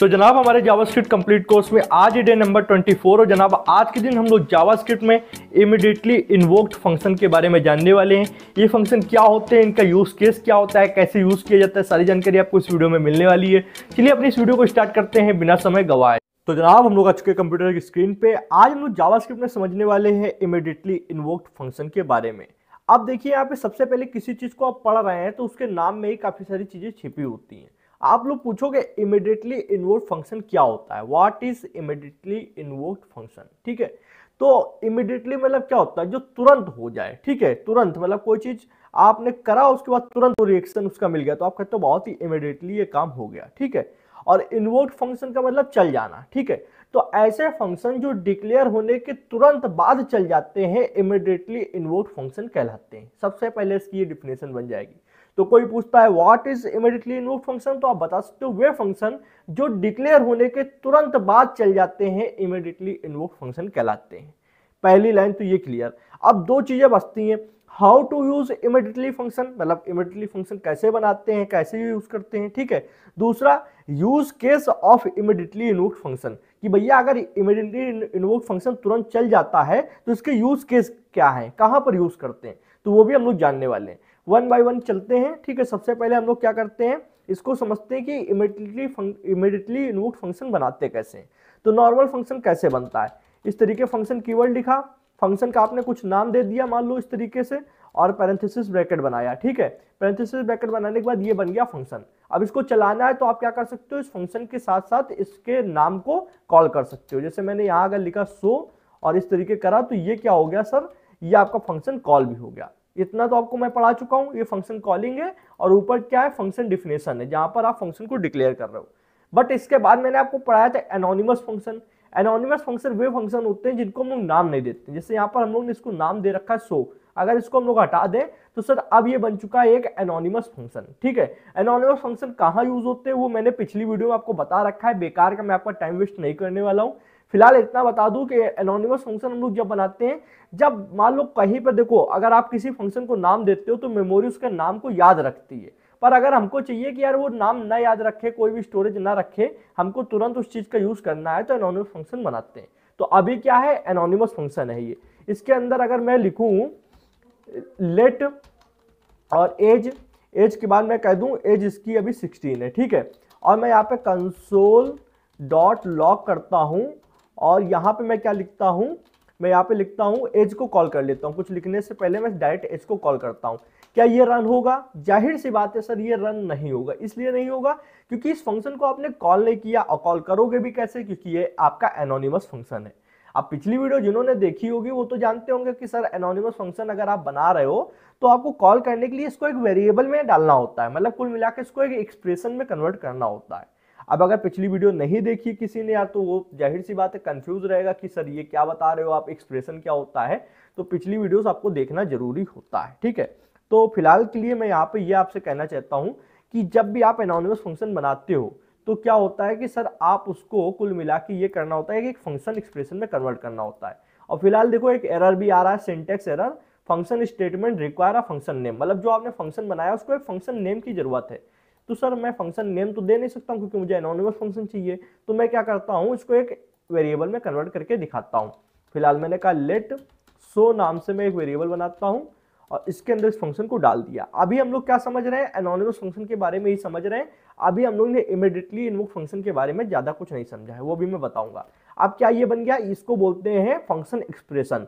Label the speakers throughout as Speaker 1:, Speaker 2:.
Speaker 1: तो जनाब हमारे जावास्क्रिप्ट कंप्लीट कोर्स में आज डे नंबर 24 और जनाब आज के दिन हम लोग जावास्क्रिप्ट में इमिडिएटली इन्वोक्ड फंक्शन के बारे में जानने वाले हैं ये फंक्शन क्या होते हैं इनका यूज़ केस क्या होता है कैसे यूज़ किया जाता है सारी जानकारी आपको इस वीडियो में मिलने वाली है चलिए अपनी इस वीडियो को स्टार्ट करते हैं बिना समय गवाए तो जनाब हम लोग आज के कंप्यूटर की स्क्रीन पे आज हम लोग जावास्क्रिप्ट में समझने वाले हैं इमिडिएटली इन्वोक्ड फंक्शन के बारे में अब देखिए यहाँ पे सबसे पहले किसी चीज़ को आप पढ़ रहे हैं तो उसके नाम में ही काफ़ी सारी चीज़ें छिपी होती हैं आप लोग पूछोगे इमिडिएटली इन्वोक फंक्शन क्या होता है what is immediately invoke function ठीक है तो इमिडिएटली मतलब क्या होता है जो तुरंत हो जाए ठीक है तुरंत मतलब कोई चीज आपने करा उसके बाद तुरंत रिएक्शन उसका मिल गया तो आप कहते हो बहुत ही इमिडिएटली ये काम हो गया ठीक है और इन्वोक फंक्शन का मतलब चल जाना ठीक है तो ऐसे फंक्शन जो डिक्लेयर होने के तुरंत बाद चल जाते हैं इमिडिएटली इन्वोक फंक्शन कहलाते हैं सबसे पहले इसकी ये डिफिनेशन बन जाएगी तो कोई पूछता है what is immediately invoke function तो आप बता सकते हो वे फंक्शन जो डिक्लेयर होने के तुरंत बाद चल जाते हैं इमीडिएटली इन्वोक फंक्शन कहलाते हैं पहली लाइन तो ये क्लियर अब दो चीज़ें बचती हैं how to use immediately function मतलब इमीडिएटली फंक्शन कैसे बनाते हैं कैसे यूज करते हैं ठीक है दूसरा use case of immediately invoke function कि भैया अगर इमीडिएटली इन्वोक फंक्शन तुरंत चल जाता है तो इसके यूज केस क्या है कहाँ पर यूज करते हैं तो वो भी हम लोग जानने वाले हैं वन बाय वन चलते हैं ठीक है सबसे पहले हम लोग क्या करते हैं इसको समझते हैं कि इमिडिएटली इमिडिएटली इनवोक फंक्शन बनाते कैसे तो नॉर्मल फंक्शन कैसे बनता है इस तरीके फंक्शन वर्ड लिखा फंक्शन का आपने कुछ नाम दे दिया मान लो इस तरीके से और पैरेंथेसिस ब्रैकेट बनाया ठीक है पैरेंथेसिस ब्रैकेट बनाने के बाद ये बन गया फंक्शन अब इसको चलाना है तो आप क्या कर सकते हो इस फंक्शन के साथ साथ इसके नाम को कॉल कर सकते हो जैसे मैंने यहाँ अगर लिखा सो और इस तरीके करा तो ये क्या हो गया सर ये आपका फंक्शन कॉल भी हो गया इतना तो आपको मैं पढ़ा चुका हूँ ये फंक्शन कॉलिंग है और ऊपर क्या है फंक्शन डिफिनेशन है जहाँ पर आप फंक्शन को डिक्लेयर कर रहे हो बट इसके बाद मैंने आपको पढ़ाया था एनोनिमस फंक्शन एनोनिमस फंक्शन वे फंक्शन होते हैं जिनको हम लोग नाम नहीं देते जैसे यहाँ पर हम लोग ने इसको नाम दे रखा है सो अगर इसको हम लोग हटा दें तो सर अब ये बन चुका है एक एनोनिमस फंक्शन ठीक है एनोनिमस फंक्शन कहाँ यूज होते हैं वो मैंने पिछली वीडियो में आपको बता रखा है बेकार का मैं आपका टाइम वेस्ट नहीं करने वाला हूँ फिलहाल इतना बता दूं कि एनोनिमस फंक्शन हम लोग जब बनाते हैं जब मान लो कहीं पर देखो अगर आप किसी फंक्शन को नाम देते हो तो मेमोरी उसके नाम को याद रखती है पर अगर हमको चाहिए कि यार वो नाम ना याद रखे कोई भी स्टोरेज ना रखे हमको तुरंत उस चीज़ का यूज़ करना है तो एनोनिमस फंक्शन बनाते हैं तो अभी क्या है एनोनिमस फंक्शन है ये इसके अंदर अगर मैं लिखूँ लेट और एज एज के बाद मैं कह दूँ एज इसकी अभी 16 है ठीक है और मैं यहाँ पे कंसोल डॉट लॉक करता हूँ और यहाँ पे मैं क्या लिखता हूँ मैं यहाँ पे लिखता हूँ एज को कॉल कर लेता हूँ कुछ लिखने से पहले मैं डायरेक्ट एज को कॉल करता हूँ क्या ये रन होगा जाहिर सी बात है सर ये रन नहीं होगा इसलिए नहीं होगा क्योंकि इस फंक्शन को आपने कॉल नहीं किया और कॉल करोगे भी कैसे क्योंकि ये आपका एनोनिमस फंक्शन है आप पिछली वीडियो जिन्होंने देखी होगी वो तो जानते होंगे कि सर एनोनिमस फंक्शन अगर आप बना रहे हो तो आपको कॉल करने के लिए इसको एक वेरिएबल में डालना होता है मतलब कुल मिला इसको एक एक्सप्रेशन में कन्वर्ट करना होता है अब अगर पिछली वीडियो नहीं देखी किसी ने यार तो वो जाहिर सी बात है कंफ्यूज रहेगा कि सर ये क्या बता रहे हो आप एक्सप्रेशन क्या होता है तो पिछली वीडियोस आपको देखना जरूरी होता है ठीक है तो फिलहाल के लिए मैं यहाँ पे ये आपसे कहना चाहता हूँ कि जब भी आप एनोनिमस फंक्शन बनाते हो तो क्या होता है कि सर आप उसको कुल मिला के ये करना होता है कि एक फंक्शन एक्सप्रेशन में कन्वर्ट करना होता है और फिलहाल देखो एक एरर भी आ रहा है syntax error function statement require a function name मतलब जो आपने फंक्शन बनाया उसको एक फंक्शन नेम की जरूरत है तो सर मैं फंक्शन नेम तो दे नहीं सकता हूँ क्योंकि मुझे एनोनिमस फंक्शन चाहिए तो मैं क्या करता हूँ इसको एक वेरिएबल में कन्वर्ट करके दिखाता हूँ फिलहाल मैंने कहा लेट सो नाम से मैं एक वेरिएबल बनाता हूँ और इसके अंदर इस फंक्शन को डाल दिया अभी हम लोग क्या समझ रहे हैं एनोनिमस फंक्शन के बारे में ही समझ रहे हैं अभी हम लोग ने इमिडिएटली इनवोक फंक्शन के बारे में ज़्यादा कुछ नहीं समझा है वो भी मैं बताऊंगा अब क्या ये बन गया इसको बोलते हैं फंक्शन एक्सप्रेशन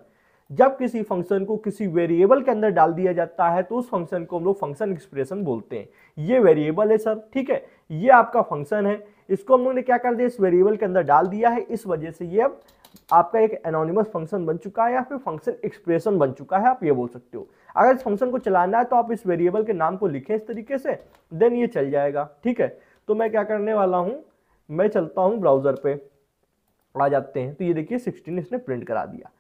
Speaker 1: जब किसी फंक्शन को किसी वेरिएबल के अंदर डाल दिया जाता है तो उस फंक्शन को हम लोग फंक्शन एक्सप्रेशन बोलते हैं ये वेरिएबल है सर ठीक है ये आपका फंक्शन है इसको हम लोग ने क्या कर दिया इस वेरिएबल के अंदर डाल दिया है इस वजह से ये अब आपका एक एनोनिमस फंक्शन बन चुका है या फिर फंक्शन एक्सप्रेशन बन चुका है आप ये बोल सकते हो अगर इस फंक्शन को चलाना है तो आप इस वेरिएबल के नाम को लिखें इस तरीके से देन ये चल जाएगा ठीक है तो मैं क्या करने वाला हूँ मैं चलता हूँ ब्राउजर पर आ जाते हैं तो ये देखिए सिक्सटीन इसने प्रिंट करा दिया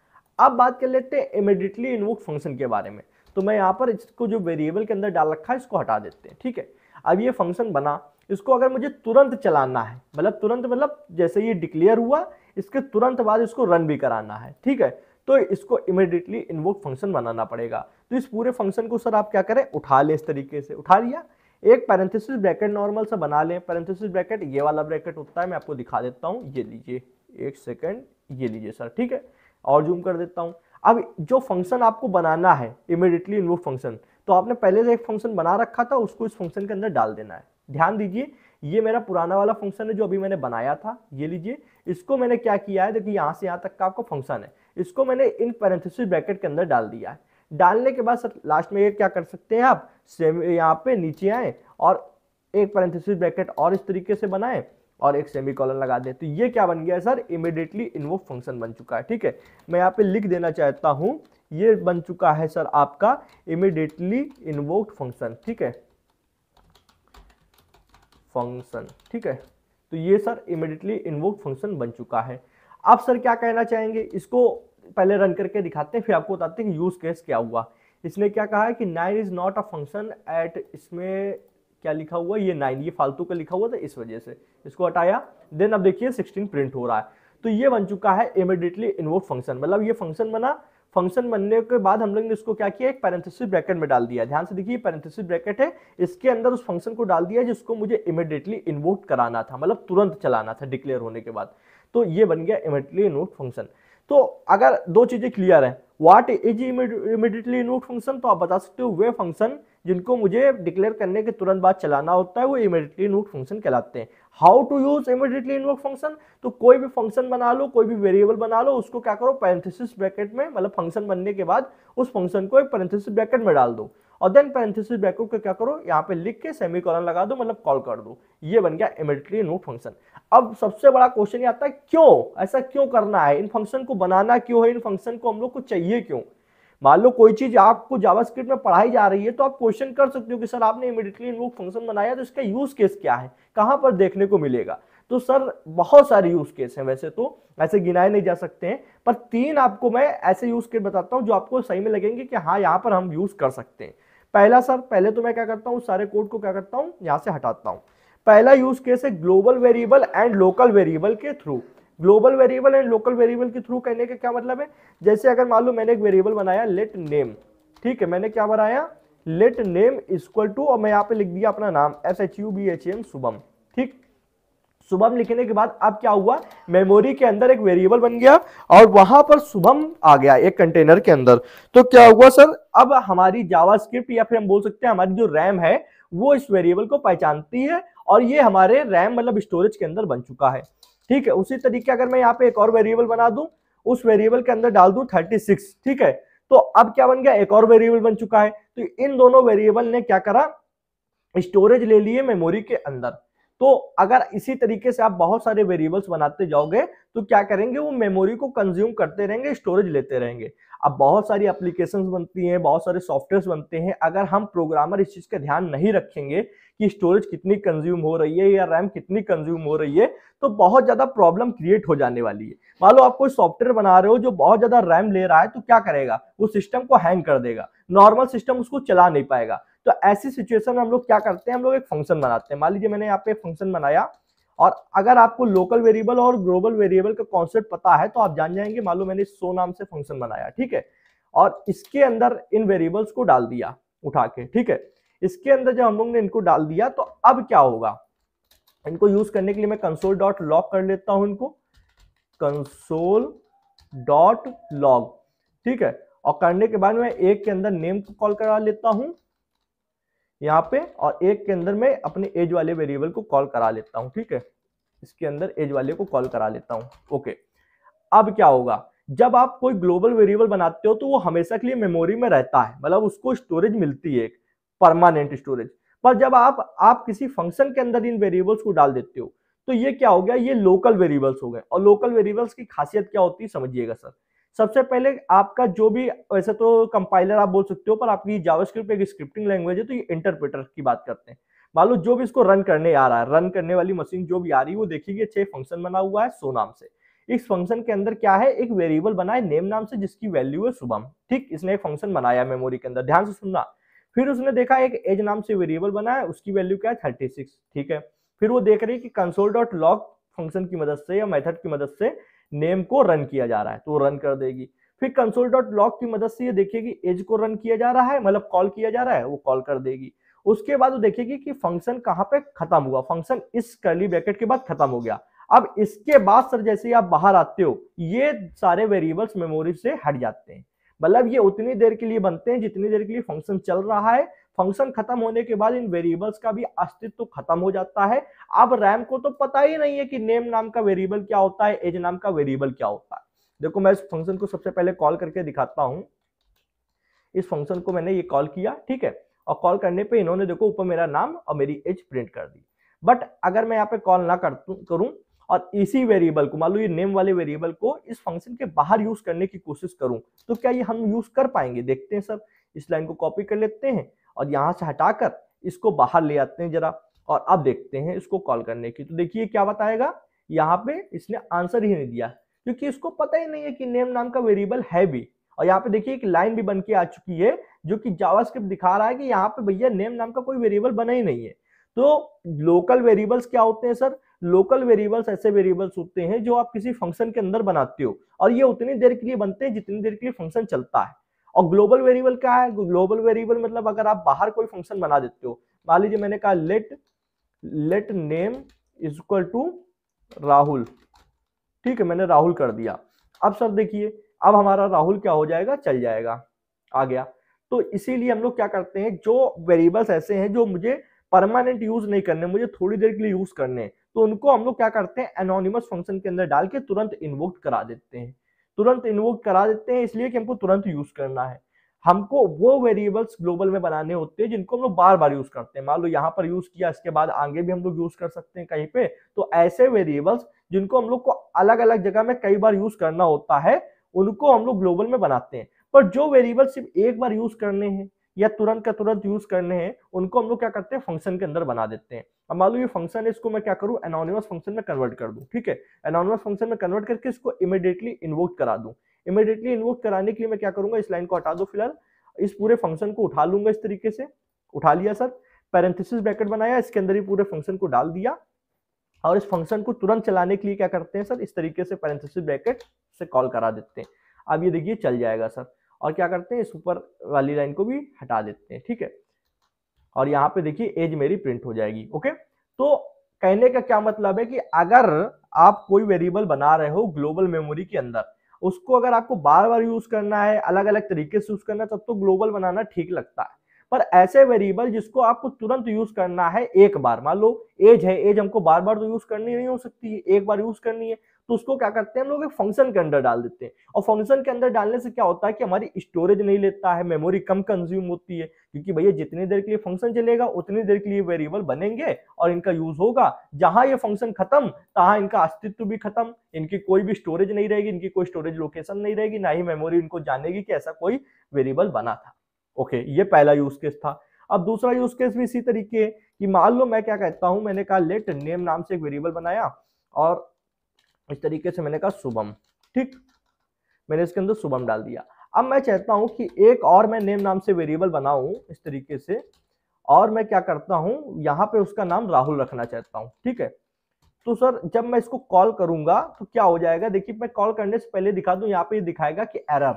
Speaker 1: अब बात कर लेते हैं इमिडिएटली इन्वोक फंक्शन के बारे में तो मैं यहाँ पर इसको जो वेरिएबल के अंदर डाल रखा है इसको हटा देते हैं ठीक है अब ये फंक्शन बना इसको अगर मुझे तुरंत चलाना है मतलब तुरंत मतलब जैसे ये डिक्लेयर हुआ इसके तुरंत बाद इसको रन भी कराना है ठीक है तो इसको इमिडिएटली इन्वोक फंक्शन बनाना पड़ेगा तो इस पूरे फंक्शन को सर आप क्या करें उठा लें इस तरीके से उठा लिया एक पैरेंथेसिस ब्रैकेट नॉर्मल सा बना लें पैरेंथेसिस ब्रैकेट ये वाला ब्रैकेट होता है मैं आपको दिखा देता हूँ ये लीजिए एक सेकेंड ये लीजिए सर ठीक है और जूम कर देता हूँ अब जो फंक्शन आपको बनाना है इमिडिएटली इन्वोक फंक्शन तो आपने पहले से एक फंक्शन बना रखा था उसको इस फंक्शन के अंदर डाल देना है ध्यान दीजिए ये मेरा पुराना वाला फंक्शन है जो अभी मैंने बनाया था ये लीजिए इसको मैंने क्या किया है देखिए यहाँ से यहाँ तक का आपका फंक्शन है इसको मैंने इन पैरेंथिस ब्रैकेट के अंदर डाल दिया है डालने के बाद सर लास्ट में ये क्या कर सकते हैं आप सेम यहाँ पे नीचे आए और एक पैरेंथेसिस ब्रैकेट और इस तरीके से बनाएं और एक सेमी कॉलन लगा दें तो ये क्या बन गया सर इमिडिएटली इन्वोक फंक्शन बन चुका है ठीक है मैं यहाँ पे लिख देना चाहता हूँ ये बन चुका है सर आपका इमिडिएटली इन्वोक्ड फंक्शन ठीक है फंक्शन ठीक है तो ये सर इमिडिएटली इन्वोक फंक्शन बन चुका है अब सर क्या कहना चाहेंगे इसको पहले रन करके दिखाते हैं फिर आपको बताते हैं कि यूज केस क्या हुआ इसने क्या कहा है कि nine is not a function at इसमें क्या लिखा हुआ ये नाइन ये फालतू का लिखा हुआ था इस वजह से इसको हटाया देन अब देखिए सिक्सटीन प्रिंट हो रहा है तो ये बन चुका है इमिडिएटली इन्वोक फंक्शन मतलब ये फंक्शन बना फंक्शन बनने के बाद हम लोग ने इसको क्या किया एक पैरेंथेसिस ब्रैकेट में डाल दिया ध्यान से देखिए पैरेंथेसिस ब्रैकेट है इसके अंदर उस फंक्शन को डाल दिया जिसको मुझे इमिडिएटली इन्वोट कराना था मतलब तुरंत चलाना था डिक्लेयर होने के बाद तो ये बन गया इमिडिएटली इन्वोट फंक्शन तो अगर दो चीजें क्लियर है what is immediately invoke function तो आप बता सकते हो वे फंक्शन जिनको मुझे डिक्लेयर करने के तुरंत बाद चलाना होता है वो इमीडिएटली इनवोक फंक्शन कहलाते हैं how to use immediately invoke function तो कोई भी फंक्शन बना लो कोई भी वेरिएबल बना लो उसको क्या करो पैरेंथेसिस ब्रैकेट में मतलब फंक्शन बनने के बाद उस फंक्शन को एक पैरेंथेसिस ब्रैकेट में डाल दो और देन पैरेंथेसिस ब्रैकेट को क्या करो यहाँ पे लिख के सेमी कॉलन लगा दो मतलब कॉल कर दो ये बन गया इमिडिएटली इनवोक फंक्शन अब सबसे बड़ा क्वेश्चन ये आता है क्यों ऐसा क्यों करना है इन फंक्शन को बनाना क्यों है इन फंक्शन को हम लोग को चाहिए क्यों मान लो कोई चीज आपको जावास्क्रिप्ट में पढ़ाई जा रही है तो आप क्वेश्चन कर सकते हो कि सर आपने इमीडिएटली इन्वोक फंक्शन बनाया तो इसका यूज केस क्या है कहां पर देखने को मिलेगा तो सर बहुत सारे यूज केस हैं वैसे तो ऐसे गिनाए नहीं जा सकते हैं पर तीन आपको मैं ऐसे यूज केस बताता हूँ जो आपको सही में लगेंगे कि हाँ यहाँ पर हम यूज कर सकते हैं पहला सर पहले तो मैं क्या करता हूँ सारे कोड को क्या करता हूँ यहाँ से हटाता हूँ पहला यूज केस है global variable and local variable के through global variable and local variable के थ्रू कहने का क्या मतलब है जैसे अगर मान लो मैंने एक वेरिएबल बनाया लेट नेम ठीक है मैंने क्या बनाया लेट नेम इक्वल टू और मैं यहाँ पे लिख दिया अपना नाम S H U B H M Shubham ठीक शुभम लिखने के बाद अब क्या हुआ मेमोरी के अंदर एक वेरिएबल बन गया और वहां पर शुभम आ गया एक कंटेनर के अंदर तो क्या हुआ सर अब हमारी जावास्क्रिप्ट या फिर हम बोल सकते हैं हमारी जो रैम है वो इस वेरिएबल को पहचानती है और ये हमारे रैम मतलब स्टोरेज के अंदर बन चुका है ठीक है उसी तरीके अगर मैं यहाँ पे एक और वेरिएबल बना दू उस वेरिएबल के अंदर डाल थर्टी सिक्स ठीक है तो अब क्या बन गया एक और वेरिएबल बन चुका है तो इन दोनों वेरिएबल ने क्या करा स्टोरेज ले लिए मेमोरी के अंदर तो अगर इसी तरीके से आप बहुत सारे वेरिएबल्स बनाते जाओगे तो क्या करेंगे वो मेमोरी को कंज्यूम करते रहेंगे स्टोरेज लेते रहेंगे अब बहुत सारी एप्लीकेशंस बनती हैं बहुत सारे सॉफ्टवेयर बनते हैं अगर हम प्रोग्रामर इस चीज़ का ध्यान नहीं रखेंगे कि स्टोरेज कितनी कंज्यूम हो रही है या रैम कितनी कंज्यूम हो रही है तो बहुत ज़्यादा प्रॉब्लम क्रिएट हो जाने वाली है मान लो आप कोई सॉफ्टवेयर बना रहे हो जो बहुत ज़्यादा रैम ले रहा है तो क्या करेगा वो सिस्टम को हैंग कर देगा नॉर्मल सिस्टम उसको चला नहीं पाएगा तो ऐसी सिचुएशन में हम लोग क्या करते हैं हम लोग एक फंक्शन बनाते हैं मान लीजिए मैंने यहाँ पे फंक्शन बनाया और अगर आपको लोकल वेरिएबल और ग्लोबल वेरिएबल का कॉन्सेप्ट पता है तो आप जान जाएंगे मान लो मैंने सो नाम से फंक्शन बनाया ठीक है और इसके अंदर इन वेरिएबल्स को डाल दिया उठा के ठीक है इसके अंदर जब हम लोग ने इनको डाल दिया तो अब क्या होगा इनको यूज करने के लिए मैं कंसोल डॉट लॉग कर लेता हूं इनको कंसोल डॉट लॉग ठीक है और करने के बाद मैं एक के अंदर नेम को कॉल करा लेता हूं यहाँ पे और एक के अंदर मैं अपने एज वाले वेरिएबल को कॉल करा लेता हूँ ठीक है इसके अंदर एज वाले को कॉल करा लेता हूँ ओके अब क्या होगा जब आप कोई ग्लोबल वेरिएबल बनाते हो तो वो हमेशा के लिए मेमोरी में रहता है मतलब उसको स्टोरेज मिलती है परमानेंट स्टोरेज पर जब आप आप किसी फंक्शन के अंदर इन वेरिएबल्स को डाल देते हो तो ये क्या हो गया ये लोकल वेरिएबल्स हो गए और लोकल वेरिएबल्स की खासियत क्या होती है समझिएगा सर सबसे पहले आपका जो भी वैसे तो कंपाइलर आप बोल सकते हो पर आपकी जावास्क्रिप्ट एक स्क्रिप्टिंग लैंग्वेज है तो ये इंटरप्रेटर की बात करते हैं मान लो जो भी इसको रन करने आ रहा है रन करने वाली मशीन जो भी आ रही है वो देखिए छह फंक्शन बना हुआ है सो नाम से इस फंक्शन के अंदर क्या है एक वेरिएबल बना है नेम नाम से जिसकी वैल्यू है शुभम ठीक इसने एक फंक्शन बनाया मेमोरी के अंदर ध्यान से सुनना फिर उसने देखा एक एज नाम से वेरिएबल बना है उसकी वैल्यू क्या है थर्टी सिक्स ठीक है फिर वो देख रही है कि कंसोल डॉट लॉग फंक्शन की मदद से या मेथड की मदद से नेम को रन किया जा रहा है तो रन कर देगी फिर कंसोल डॉट लॉग की मदद से ये देखेगी एज को रन किया जा रहा है मतलब कॉल किया जा रहा है वो कॉल कर देगी उसके बाद वो देखेगी कि फंक्शन कहाँ पे खत्म हुआ फंक्शन इस कर्ली ब्रैकेट के बाद खत्म हो गया अब इसके बाद सर जैसे आप बाहर आते हो ये सारे वेरिएबल्स मेमोरी से हट जाते हैं मतलब ये उतनी देर के लिए बनते हैं जितनी देर के लिए फंक्शन चल रहा है फंक्शन खत्म होने के बाद इन वेरिएबल्स का भी अस्तित्व खत्म हो जाता है अब रैम को तो पता ही नहीं है कि नेम नाम का वेरिएबल क्या होता है एज नाम का वेरिएबल क्या होता है देखो मैं इस फंक्शन को सबसे पहले कॉल करके दिखाता हूँ इस फंक्शन को मैंने ये कॉल किया ठीक है और कॉल करने पर इन्होंने देखो ऊपर मेरा नाम और मेरी एज प्रिंट कर दी बट अगर मैं यहाँ पे कॉल ना करूं और इसी वेरिएबल को मान लो ये नेम वाले वेरिएबल को इस फंक्शन के बाहर यूज करने की कोशिश करूं तो क्या ये हम यूज कर पाएंगे देखते हैं सर इस लाइन को कॉपी कर लेते हैं और यहाँ से हटाकर इसको बाहर ले आते हैं जरा और अब देखते हैं इसको कॉल करने की तो देखिए क्या बताएगा यहाँ पे इसने आंसर ही नहीं दिया क्योंकि इसको पता ही नहीं है कि नेम नाम का वेरिएबल है भी और यहाँ पे देखिए एक लाइन भी बन के आ चुकी है जो कि जावास्क्रिप्ट दिखा रहा है कि यहाँ पे भैया नेम नाम का कोई वेरिएबल बना ही नहीं है तो लोकल वेरिएबल्स क्या होते हैं सर लोकल वेरिएबल्स ऐसे वेरिएबल्स होते हैं जो आप किसी फंक्शन के अंदर बनाते हो और ये उतनी देर के लिए बनते हैं जितनी देर के लिए फंक्शन चलता है और ग्लोबल वेरिएबल क्या है ग्लोबल वेरिएबल मतलब अगर आप बाहर कोई फंक्शन बना देते हो मान लीजिए मैंने कहा let let name is equal to Rahul ठीक है मैंने राहुल कर दिया अब सर देखिए अब हमारा राहुल क्या हो जाएगा चल जाएगा आ गया तो इसीलिए हम लोग क्या करते हैं जो वेरिएबल्स ऐसे हैं जो मुझे परमानेंट यूज नहीं करने मुझे थोड़ी देर के लिए यूज करने तो उनको हम लोग क्या करते हैं एनोनिमस फंक्शन के अंदर डाल के तुरंत इन्वोक करा देते हैं तुरंत इन्वोक करा देते हैं इसलिए कि हमको तुरंत यूज करना है हमको वो वेरिएबल्स ग्लोबल में बनाने होते हैं जिनको हम लोग बार बार यूज करते हैं मान लो यहाँ पर यूज किया इसके बाद आगे भी हम लोग यूज कर सकते हैं कहीं पे तो ऐसे वेरिएबल्स जिनको हम लोग को अलग अलग जगह में कई बार यूज करना होता है उनको हम लोग ग्लोबल में बनाते हैं पर जो वेरिएबल सिर्फ एक बार यूज करने हैं या तुरंत का तुरंत यूज करने हैं उनको हम लोग क्या करते हैं फंक्शन के अंदर बना देते हैं अब मान लो ये फंक्शन है इसको मैं क्या करूँ एनोनिमस फंक्शन में कन्वर्ट कर दूँ ठीक है एनोनिमस फंक्शन में कन्वर्ट करके इसको इमीडिएटली इन्वोक करा दूँ इमीडिएटली इन्वोक कराने के लिए मैं क्या करूंगा इस लाइन को हटा दो फिलहाल इस पूरे फंक्शन को उठा लूंगा इस तरीके से उठा लिया सर पैरेंथिस ब्रैकेट बनाया इसके अंदर ही पूरे फंक्शन को डाल दिया और इस फंक्शन को तुरंत चलाने के लिए क्या करते हैं सर इस तरीके से पैरेंथिस ब्रैकेट से कॉल करा देते हैं अब ये देखिए चल जाएगा सर और क्या करते हैं इस ऊपर वाली लाइन को भी हटा देते हैं ठीक है और यहाँ पे देखिए एज मेरी प्रिंट हो जाएगी ओके तो कहने का क्या मतलब है कि अगर आप कोई वेरिएबल बना रहे हो ग्लोबल मेमोरी के अंदर उसको अगर आपको बार बार यूज करना है अलग अलग तरीके से यूज करना है तब तो ग्लोबल बनाना ठीक लगता है पर ऐसे वेरिएबल जिसको आपको तुरंत यूज करना है एक बार मान लो एज है एज हमको बार बार तो यूज करनी नहीं हो सकती है एक बार यूज करनी है तो उसको क्या करते हैं हम लोग एक फंक्शन के अंदर डाल देते हैं और फंक्शन के अंदर डालने से क्या होता है कि हमारी स्टोरेज नहीं लेता है मेमोरी कम कंज्यूम होती है क्योंकि भैया जितनी देर के लिए फंक्शन चलेगा उतनी देर के लिए वेरिएबल बनेंगे और इनका यूज होगा जहां ये फंक्शन खत्म तहां इनका अस्तित्व भी खत्म इनकी कोई भी स्टोरेज नहीं रहेगी इनकी कोई स्टोरेज लोकेशन नहीं रहेगी ना ही मेमोरी इनको जानेगी कि ऐसा कोई वेरिएबल बना था ओके ये पहला यूज केस था अब दूसरा यूज केस भी इसी तरीके है कि मान लो मैं क्या कहता हूं मैंने कहा लेट नेम नाम से एक वेरिएबल बनाया और इस तरीके से मैंने कहा शुभम ठीक मैंने इसके अंदर शुभम डाल दिया अब मैं चाहता हूं कि एक और मैं नेम नाम से वेरिएबल बनाऊ इस तरीके से और मैं क्या करता हूं यहां पे उसका नाम राहुल रखना चाहता हूं ठीक है तो सर जब मैं इसको कॉल करूंगा तो क्या हो जाएगा देखिए मैं कॉल करने से पहले दिखा दूं यहाँ पे दिखाएगा कि error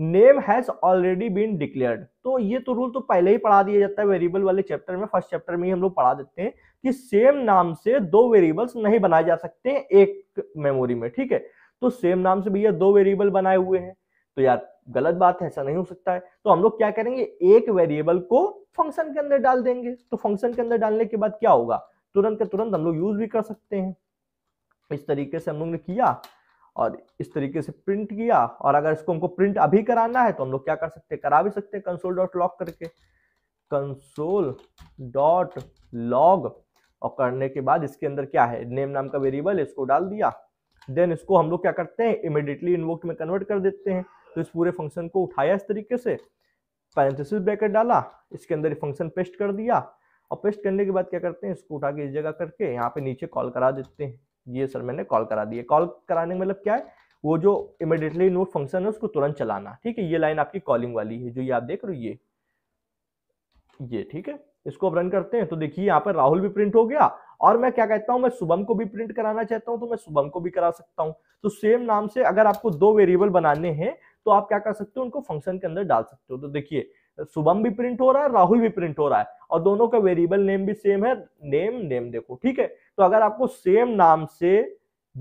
Speaker 1: name has already been declared तो ये तो रूल तो पहले ही पढ़ा दिया जाता है वेरिएबल वाले चैप्टर में फर्स्ट चैप्टर में ही हम लोग पढ़ा देते हैं कि सेम नाम से दो वेरिएबल्स नहीं बनाए जा सकते एक मेमोरी में ठीक है तो सेम नाम से भैया दो वेरिएबल बनाए हुए हैं तो यार गलत बात है ऐसा नहीं हो सकता है तो हम लोग क्या करेंगे एक वेरिएबल को फंक्शन के अंदर डाल देंगे तो फंक्शन के अंदर डालने के बाद क्या होगा तुरंत के तुरंत हम लोग यूज भी कर सकते हैं इस तरीके से हम लोग ने किया और इस तरीके से प्रिंट किया और अगर इसको हमको प्रिंट अभी कराना है तो हम लोग क्या कर सकते हैं करा भी सकते हैं कंसोल डॉट लॉग करके कंसोल डॉट लॉग और करने के बाद इसके अंदर क्या है नेम नाम का वेरिएबल इसको डाल दिया देन इसको हम लोग क्या करते हैं इमिडिएटली इन में कन्वर्ट कर देते हैं तो इस पूरे फंक्शन को उठाया इस तरीके से पैंतीस ब्रैकेट डाला इसके अंदर फंक्शन पेस्ट कर दिया और पेस्ट करने के बाद क्या करते हैं इसको उठा के इस जगह करके यहाँ पे नीचे कॉल करा देते हैं ये सर मैंने कॉल करा दी है कॉल कराने मतलब क्या है वो जो इमिडिएटली नोट फंक्शन है उसको तुरंत चलाना ठीक है ये लाइन आपकी कॉलिंग वाली है जो ये आप देख रहे हो ये ये ठीक है इसको अब रन करते हैं तो देखिए यहाँ पर राहुल भी प्रिंट हो गया और मैं क्या कहता हूँ मैं शुभम को भी प्रिंट कराना चाहता हूँ तो मैं शुभम को भी करा सकता हूँ तो सेम नाम से अगर आपको दो वेरिएबल बनाने हैं तो आप क्या कर सकते हो उनको फंक्शन के अंदर डाल सकते हो तो देखिए शुभम भी प्रिंट हो रहा है राहुल भी प्रिंट हो रहा है और दोनों का वेरिएबल नेम भी सेम है नेम नेम देखो ठीक है तो अगर आपको सेम नाम से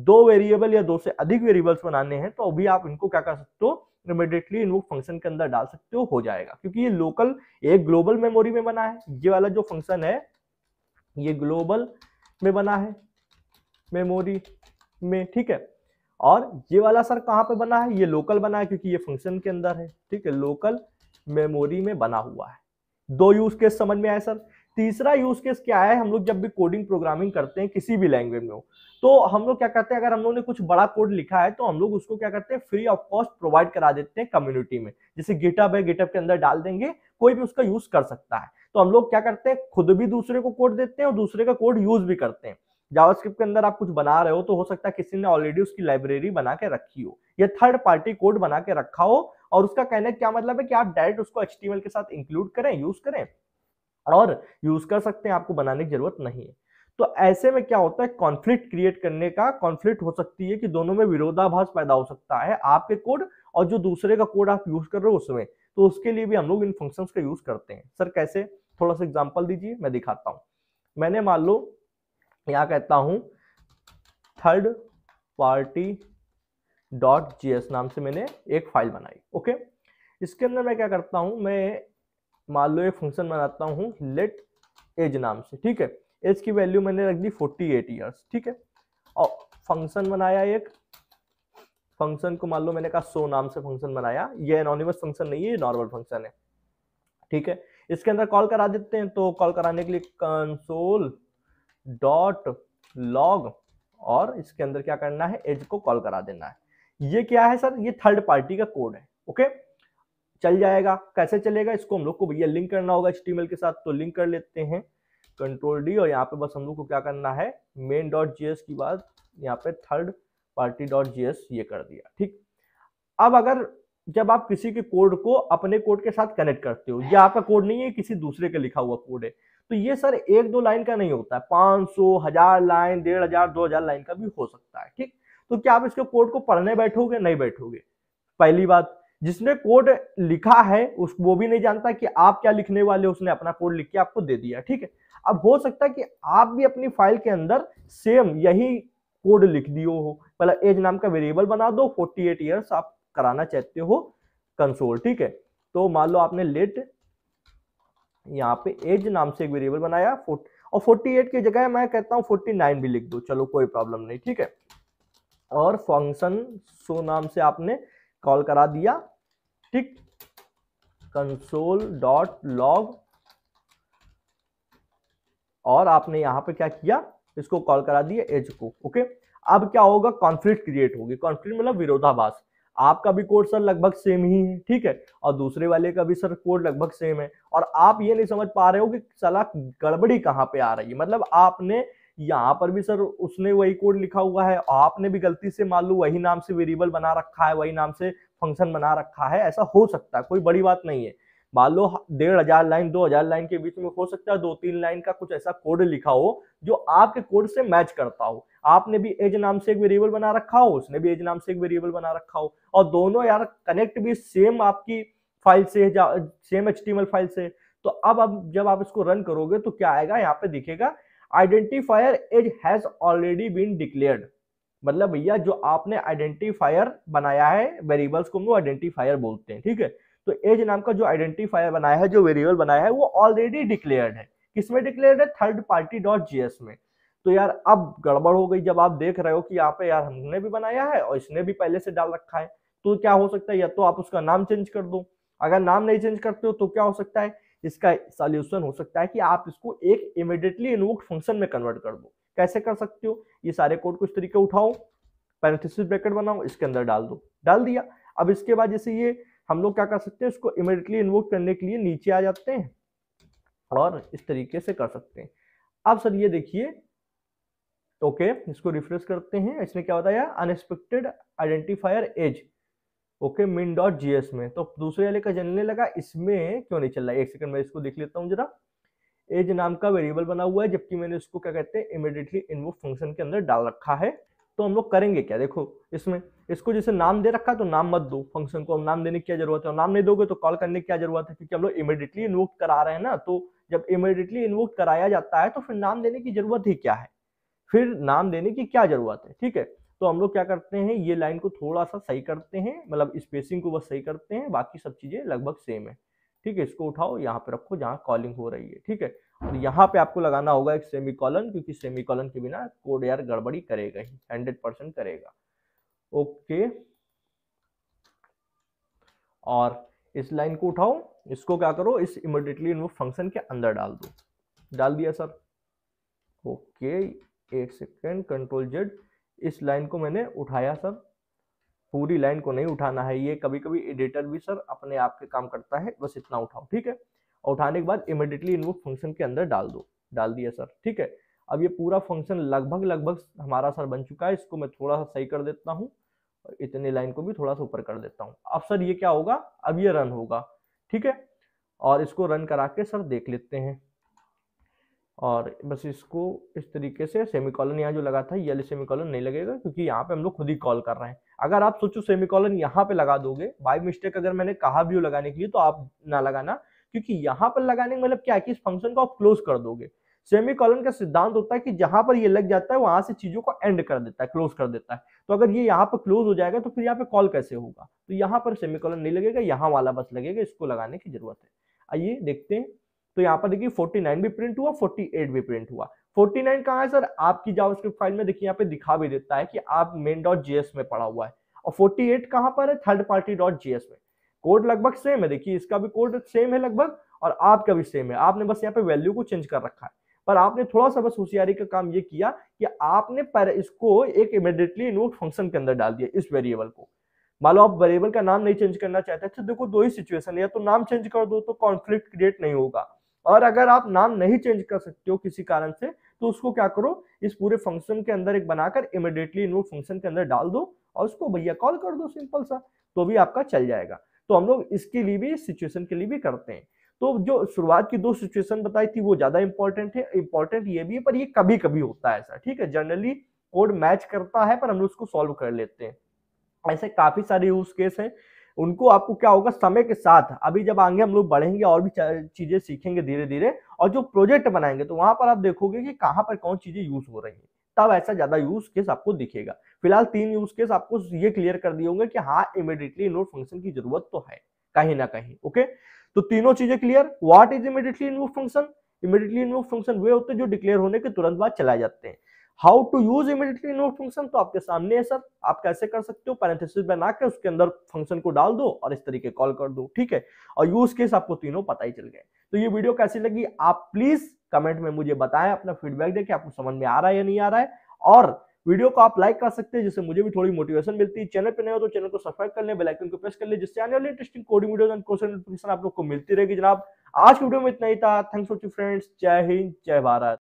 Speaker 1: दो वेरिएबल या दो से अधिक वेरिएबल्स बनाने हैं तो अभी आप इनको क्या कर सकते हो इमिडिएटली इनवोक फंक्शन के अंदर डाल सकते हो हो जाएगा क्योंकि ये लोकल एक ग्लोबल मेमोरी में बना है ये वाला जो फंक्शन है ये ग्लोबल में बना है मेमोरी में ठीक है और ये वाला सर कहाँ पे बना है ये लोकल बना है क्योंकि ये फंक्शन के अंदर है ठीक है लोकल मेमोरी में बना हुआ है दो यूज केस समझ में आए सर तीसरा यूज केस क्या है हम लोग जब भी कोडिंग प्रोग्रामिंग करते हैं किसी भी लैंग्वेज में हो तो हम लोग क्या करते हैं अगर हम लोग ने कुछ बड़ा कोड लिखा है तो हम लोग उसको क्या करते हैं फ्री ऑफ कॉस्ट प्रोवाइड करा देते हैं कम्युनिटी में जैसे गिटअप है गिटअप के अंदर डाल देंगे कोई भी उसका यूज कर सकता है तो हम लोग क्या करते हैं खुद भी दूसरे को कोड देते हैं और दूसरे का कोड यूज भी करते हैं जावास्क्रिप्ट के अंदर आप कुछ बना रहे हो तो हो सकता है किसी ने ऑलरेडी उसकी लाइब्रेरी बना के रखी हो या थर्ड पार्टी कोड बना के रखा हो और उसका कहना क्या मतलब है कि आप डायरेक्ट उसको एच के साथ इंक्लूड करें यूज करें और यूज कर सकते हैं आपको बनाने की जरूरत नहीं है तो ऐसे में क्या होता है कॉन्फ्लिक्ट क्रिएट करने का कॉन्फ्लिक्ट हो सकती है कि दोनों में विरोधाभास पैदा हो सकता है आपके कोड और जो दूसरे का कोड आप यूज कर रहे हो उसमें तो उसके लिए भी हम लोग इन फंक्शंस का यूज करते हैं सर कैसे थोड़ा सा एग्जांपल दीजिए मैं दिखाता हूँ मैंने मान लो यहाँ कहता हूं थर्ड पार्टी डॉट जी नाम से मैंने एक फाइल बनाई ओके इसके अंदर मैं क्या करता हूं मैं मान लो एक फंक्शन बनाता हूं लेट एज नाम से ठीक है एज की वैल्यू मैंने रख दी फोर्टी एट ईयर्स ठीक है और फंक्शन बनाया एक फंक्शन को मान लो मैंने कहा सो नाम से फंक्शन बनाया ये एनोनिमस फंक्शन नहीं है ये नॉर्मल फंक्शन है ठीक है इसके अंदर कॉल करा देते हैं तो कॉल कराने के लिए कंसोल डॉट लॉग और इसके अंदर क्या करना है एज को कॉल करा देना है ये क्या है सर ये थर्ड पार्टी का कोड है ओके चल जाएगा कैसे चलेगा इसको हम लोग को भैया लिंक करना होगा एच के साथ तो लिंक कर लेते हैं कंट्रोल डी और यहाँ पे बस हम लोग को क्या करना है मेन डॉट जी की बात यहाँ पे थर्ड पार्टी डॉट जी ये कर दिया ठीक अब अगर जब आप किसी के कोड को अपने कोड के साथ कनेक्ट करते हो या आपका कोड नहीं है किसी दूसरे का लिखा हुआ कोड है तो ये सर एक दो लाइन का नहीं होता है पांच सौ हजार लाइन डेढ़ हजार दो हजार लाइन का भी हो सकता है ठीक तो क्या आप इसके कोड को पढ़ने बैठोगे नहीं बैठोगे पहली बात जिसने कोड लिखा है उस वो भी नहीं जानता कि आप क्या लिखने वाले उसने अपना कोड लिख के आपको दे दिया ठीक है अब हो सकता है कि आप भी अपनी फाइल के अंदर सेम यही कोड लिख दियो हो पहले एज नाम का वेरिएबल बना दो 48 एट ईयर्स आप कराना चाहते हो कंसोल ठीक है तो मान लो आपने लेट यहाँ पे एज नाम से एक वेरिएबल बनाया और और 48 की जगह मैं कहता हूँ 49 भी लिख दो चलो कोई प्रॉब्लम नहीं ठीक है और फंक्शन सो नाम से आपने कॉल करा दिया ठीक कंसोल डॉट लॉग और आपने यहाँ पे क्या किया इसको कॉल करा दिया एज को ओके अब क्या होगा कॉन्फ्लिक्ट क्रिएट होगी कॉन्फ्लिक्ट मतलब विरोधाभास आपका भी कोड सर लगभग सेम ही है ठीक है और दूसरे वाले का भी सर कोड लगभग सेम है और आप ये नहीं समझ पा रहे हो कि सलाह गड़बड़ी कहाँ पे आ रही है मतलब आपने यहाँ पर भी सर उसने वही कोड लिखा हुआ है आपने भी गलती से मान लो वही नाम से वेरिएबल बना रखा है वही नाम से फंक्शन बना रखा है ऐसा हो सकता है कोई बड़ी बात नहीं है मान लो डेढ़ हजार लाइन दो हजार लाइन के बीच में हो सकता है दो तीन लाइन का कुछ ऐसा कोड लिखा हो जो आपके कोड से मैच करता हो आपने भी एज नाम से एक वेरिएबल बना रखा हो उसने भी एज नाम से एक वेरिएबल बना रखा हो और दोनों यार कनेक्ट भी सेम आपकी फाइल से सेम एच फाइल से तो अब अब जब आप इसको रन करोगे तो क्या आएगा यहाँ पे दिखेगा identifier age has already been declared मतलब भैया जो आपने आइडेंटिफायर बनाया है वेरिएबल्स को हम लोग आइडेंटिफायर बोलते हैं ठीक है तो एज नाम का जो आइडेंटिफायर बनाया है जो वेरिएबल बनाया है वो ऑलरेडी डिक्लेयर्ड है किसमें डिक्लेयर्ड है थर्ड पार्टी डॉट जीएस में तो यार अब गड़बड़ हो गई जब आप देख रहे हो कि यहाँ पे यार हमने भी बनाया है और इसने भी पहले से डाल रखा है तो क्या हो सकता है या तो आप उसका नाम चेंज कर दो अगर नाम नहीं चेंज करते हो तो क्या हो सकता है इसका सोल्यूशन हो सकता है कि आप इसको एक इमिडिएटली इन्वोक्ड फंक्शन में कन्वर्ट कर दो कैसे कर सकते हो ये सारे कोड को इस तरीके उठाओ पैरथिस ब्रैकेट बनाओ इसके अंदर डाल दो डाल दिया अब इसके बाद जैसे ये हम लोग क्या कर सकते हैं इसको इमिडिएटली इन्वोक करने के लिए नीचे आ जाते हैं और इस तरीके से कर सकते हैं अब सर ये देखिए ओके इसको रिफ्रेश करते हैं इसने क्या बताया unexpected identifier age okay min dot G में तो दूसरे वाले का जनने लगा इसमें क्यों नहीं चल रहा है एक सेकंड मैं इसको देख लेता हूँ जरा एज नाम का वेरिएबल बना हुआ है जबकि मैंने इसको क्या कहते हैं इमिडिएटली इनवोक फंक्शन के अंदर डाल रखा है तो हम लोग करेंगे क्या देखो इसमें इसको जैसे नाम दे रखा है तो नाम मत दो फंक्शन को हम नाम देने की क्या जरूरत है और नाम नहीं दोगे तो कॉल करने की क्या जरूरत है क्योंकि हम लोग इमिडिएटली इन्वोक करा रहे हैं ना तो जब इमिडिएटली इन्वोक कराया जाता है तो फिर नाम देने की जरूरत ही क्या है फिर नाम देने की क्या जरूरत है ठीक है तो हम लोग क्या करते हैं ये लाइन को थोड़ा सा सही करते हैं मतलब स्पेसिंग को बस सही करते हैं बाकी सब चीजें लगभग सेम है ठीक है इसको उठाओ यहाँ पे रखो जहाँ कॉलिंग हो रही है ठीक है और तो यहाँ पे आपको लगाना होगा एक सेमी कॉलन क्योंकि सेमी कॉलन के बिना कोड यार गड़बड़ी करेगा ही हंड्रेड परसेंट करेगा ओके और इस लाइन को उठाओ इसको क्या करो इस इमिडिएटली इन्वोक फंक्शन के अंदर डाल दो डाल दिया सर ओके एक सेकेंड कंट्रोल जेड इस लाइन को मैंने उठाया सर पूरी लाइन को नहीं उठाना है ये कभी कभी एडिटर भी सर अपने आप के काम करता है बस इतना उठाओ ठीक है और उठाने के बाद इमिडिएटली इनको फंक्शन के अंदर डाल दो डाल दिया सर ठीक है अब ये पूरा फंक्शन लगभग लगभग हमारा सर बन चुका है इसको मैं थोड़ा सा सही कर देता हूँ इतने लाइन को भी थोड़ा सा ऊपर कर देता हूँ अब सर ये क्या होगा अब ये रन होगा ठीक है और इसको रन करा के सर देख लेते हैं और बस इसको इस तरीके से सेमी कॉलन यहाँ जो लगा था ये सेमी कॉलन नहीं लगेगा क्योंकि यहाँ पे हम लोग खुद ही कॉल कर रहे हैं अगर आप सोचो सेमी कॉलन यहाँ पे लगा दोगे बाय मिस्टेक अगर मैंने कहा भी हो लगाने के लिए तो आप ना लगाना क्योंकि यहां पर लगाने का मतलब क्या है कि इस फंक्शन को आप क्लोज कर दोगे सेमी कॉलन का सिद्धांत होता है कि जहां पर ये लग जाता है वहां से चीजों को एंड कर देता है क्लोज कर देता है तो अगर ये यहाँ पर क्लोज हो जाएगा तो फिर यहाँ पे कॉल कैसे होगा तो यहाँ पर सेमी कॉलन नहीं लगेगा यहाँ वाला बस लगेगा इसको लगाने की जरूरत है आइए देखते हैं तो यहाँ पर देखिए 49 भी प्रिंट हुआ 48 भी प्रिंट हुआ 49 कहाँ है सर आपकी जावास्क्रिप्ट फाइल में देखिए यहाँ पे दिखा भी देता है कि आप मेन डॉट जीएस में पड़ा हुआ है और एट कहाँ पर है थर्ड पार्टी डॉट जीएस में कोड लगभग सेम है देखिए इसका भी कोड सेम है लगभग और आपका भी सेम है आपने बस यहाँ पे वैल्यू को चेंज कर रखा है पर आपने थोड़ा सा बस होशियारी का काम ये किया कि आपने पर इसको एक इमिडिएटली इन्वोक फंक्शन के अंदर डाल दिया इस वेरिएबल को मान लो आप वेरिएबल का नाम नहीं चेंज करना चाहते अच्छा देखो दो ही सिचुएशन है या तो नाम चेंज कर दो तो कॉन्फ्लिक्ट क्रिएट नहीं होगा और अगर आप नाम नहीं चेंज कर सकते हो किसी कारण से तो उसको क्या करो इस पूरे फंक्शन के अंदर एक बनाकर इमिडिएटली इन्वोक फंक्शन के अंदर डाल दो और उसको भैया कॉल कर दो सिंपल सा तो भी आपका चल जाएगा तो हम लोग इसके लिए भी सिचुएशन के लिए भी करते हैं तो जो शुरुआत की दो सिचुएशन बताई थी वो ज्यादा इंपॉर्टेंट है इंपॉर्टेंट ये भी है पर ये कभी कभी होता है ऐसा ठीक है जनरली कोड मैच करता है पर हम लोग उसको सॉल्व कर लेते हैं ऐसे काफी सारे यूज केस हैं उनको आपको क्या होगा समय के साथ अभी जब आगे हम लोग बढ़ेंगे और भी चीजें सीखेंगे धीरे धीरे और जो प्रोजेक्ट बनाएंगे तो वहां पर आप देखोगे कि कहाँ पर कौन चीजें यूज हो रही है तब ऐसा ज्यादा यूज केस आपको दिखेगा फिलहाल तीन यूज केस आपको ये क्लियर कर दिए होंगे कि हाँ इमिडिएटली इनोड फंक्शन की जरूरत तो है कहीं ना कहीं ओके तो तीनों चीजें clear what is immediately invoke function immediately invoke function वे होते हैं जो डिक्लेयर होने के तुरंत बाद चलाए जाते हैं how to use immediately invoke function तो आपके सामने है सर आप कैसे कर सकते हो पैरेंथेसिस बना के उसके अंदर फंक्शन को डाल दो और इस तरीके कॉल कर दो ठीक है और यूज केस आपको तीनों पता ही चल गए तो ये वीडियो कैसी लगी आप प्लीज कमेंट में मुझे बताएं अपना फीडबैक दें कि आपको समझ में आ रहा है या नहीं आ रहा है और वीडियो को आप लाइक कर सकते हैं जिससे मुझे भी थोड़ी मोटिवेशन मिलती है चैनल पे नए हो तो चैनल को सब्सक्राइब कर ले बेल आइकन को प्रेस कर ले जिससे आने वाली interesting coding videos and question notification आप लोग को मिलती रहेगी जनाब आज के वीडियो में इतना ही था थैंक्स फॉर फ्रेंड्स जय हिंद जय भारत